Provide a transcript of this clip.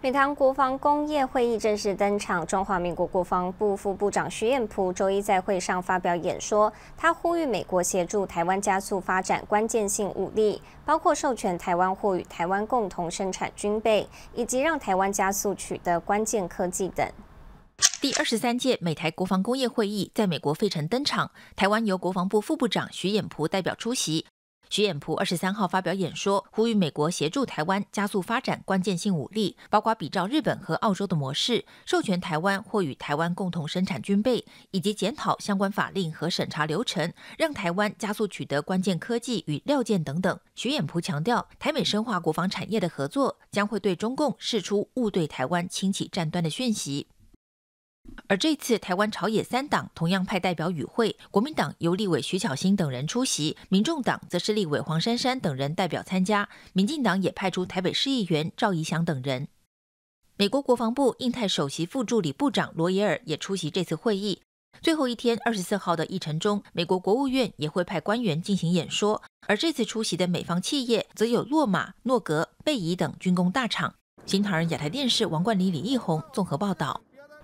美台国防工业会议正式登场，中华民国国防部副部长徐彦璞周一在会上发表演说，他呼吁美国协助台湾加速发展关键性武力，包括授权台湾或与台湾共同生产军备，以及让台湾加速取得关键科技等。第二十三届美台国防工业会议在美国费城登场，台湾由国防部副部长徐彦璞代表出席。徐远浦二十三号发表演说，呼吁美国协助台湾加速发展关键性武力，包括比照日本和澳洲的模式，授权台湾或与台湾共同生产军备，以及检讨相关法令和审查流程，让台湾加速取得关键科技与料件等等。徐远浦强调，台美深化国防产业的合作，将会对中共释出误对台湾轻启战端的讯息。而这次，台湾朝野三党同样派代表与会，国民党由立委徐巧芯等人出席，民众党则是立委黄珊珊等人代表参加，民进党也派出台北市议员赵怡翔等人。美国国防部印太首席副助理部长罗耶尔也出席这次会议。最后一天，二十四号的议程中，美国国务院也会派官员进行演说。而这次出席的美方企业，则有洛马、诺格、贝仪等军工大厂。新唐人亚太电视王冠礼、李义宏综合报道。